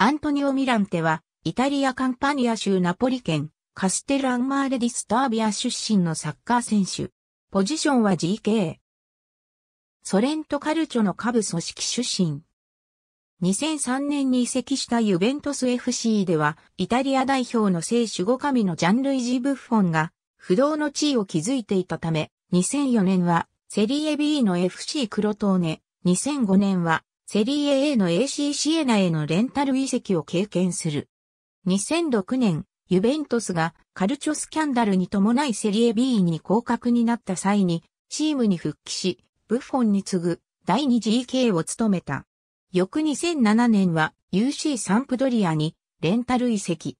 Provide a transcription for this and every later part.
アントニオ・ミランテは、イタリア・カンパニア州ナポリ県、カステランマーレ・ディスタービア出身のサッカー選手。ポジションは GK。ソレント・カルチョの下部組織出身。2003年に移籍したユベントス FC では、イタリア代表の聖守護神のジャンルイジ・ブッフォンが、不動の地位を築いていたため、2004年は、セリエ B の FC クロトーネ、2005年は、セリエ A の AC シエナへのレンタル移籍を経験する。2006年、ユベントスがカルチョスキャンダルに伴いセリエ B に降格になった際に、チームに復帰し、ブッフォンに次ぐ第 2GK を務めた。翌2007年は UC サンプドリアにレンタル移籍。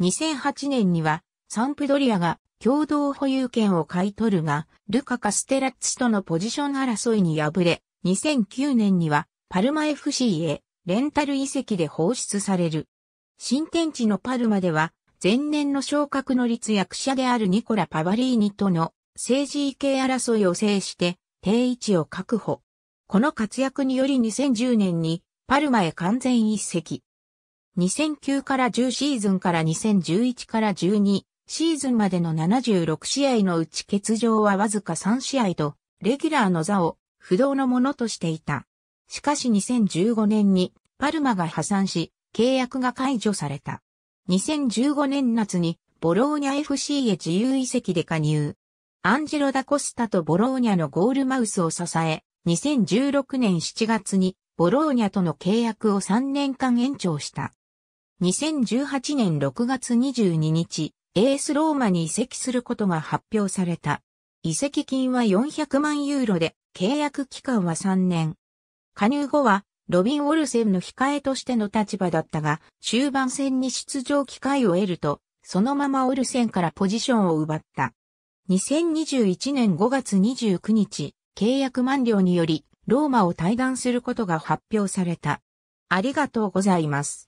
2008年にはサンプドリアが共同保有権を買い取るが、ルカ・カステラッツとのポジション争いに敗れ、2009年にはパルマ FC へレンタル遺跡で放出される。新天地のパルマでは、前年の昇格の立役者であるニコラ・パバリーニとの政治系争いを制して定位置を確保。この活躍により2010年にパルマへ完全一席。2009から10シーズンから2011から12シーズンまでの76試合のうち欠場はわずか3試合と、レギュラーの座を不動のものとしていた。しかし2015年にパルマが破産し、契約が解除された。2015年夏にボローニャ FC へ自由移籍で加入。アンジェロ・ダ・コスタとボローニャのゴールマウスを支え、2016年7月にボローニャとの契約を3年間延長した。2018年6月22日、エースローマに移籍することが発表された。移籍金は400万ユーロで、契約期間は3年。加入後は、ロビン・オルセンの控えとしての立場だったが、終盤戦に出場機会を得ると、そのままオルセンからポジションを奪った。2021年5月29日、契約満了により、ローマを退団することが発表された。ありがとうございます。